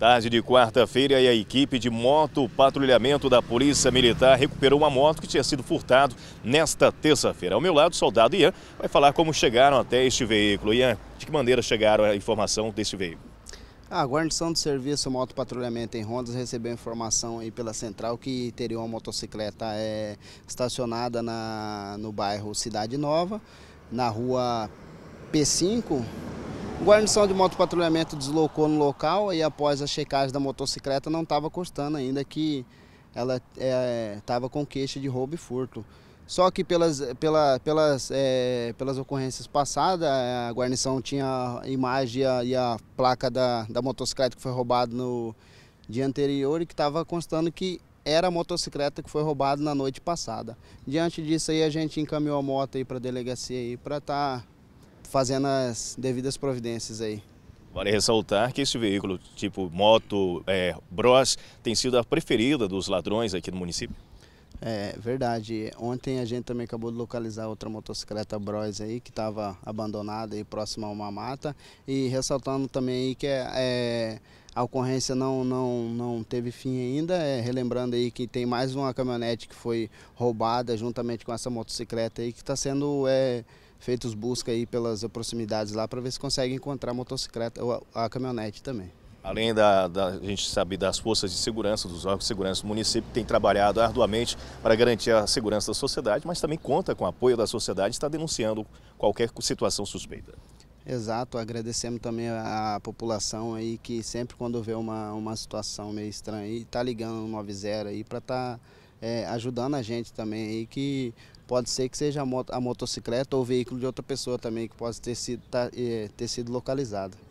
tarde de quarta-feira, a equipe de moto patrulhamento da Polícia Militar recuperou uma moto que tinha sido furtada nesta terça-feira. Ao meu lado, o soldado Ian vai falar como chegaram até este veículo. Ian, de que maneira chegaram a informação deste veículo? A guarnição do serviço moto patrulhamento em Rondas recebeu informação aí pela central que teria uma motocicleta é, estacionada na, no bairro Cidade Nova, na rua P5, a guarnição de motopatrulhamento deslocou no local e após a checagem da motocicleta não estava constando ainda que ela estava é, com queixa de roubo e furto. Só que pelas, pela, pelas, é, pelas ocorrências passadas, a guarnição tinha a imagem e a, e a placa da, da motocicleta que foi roubada no dia anterior e que estava constando que era a motocicleta que foi roubada na noite passada. Diante disso aí a gente encaminhou a moto aí para a delegacia aí para estar tá fazendo as devidas providências aí. Vale ressaltar que esse veículo tipo moto, é, Bros, tem sido a preferida dos ladrões aqui no município? É verdade. Ontem a gente também acabou de localizar outra motocicleta Bros aí que estava abandonada e próxima a uma mata e ressaltando também aí que é, é a ocorrência não, não, não teve fim ainda. É, relembrando aí que tem mais uma caminhonete que foi roubada juntamente com essa motocicleta aí que está sendo é, feitos busca aí pelas proximidades lá para ver se consegue encontrar a motocicleta ou a, a caminhonete também. Além da, da, gente saber das forças de segurança, dos órgãos de segurança do município, tem trabalhado arduamente para garantir a segurança da sociedade, mas também conta com o apoio da sociedade e está denunciando qualquer situação suspeita. Exato, agradecemos também a população aí que sempre quando vê uma, uma situação meio estranha está ligando no 90 aí para estar tá é, ajudando a gente também aí, que pode ser que seja a, a motocicleta ou veículo de outra pessoa também que possa ter sido, tá, é, ter sido localizado.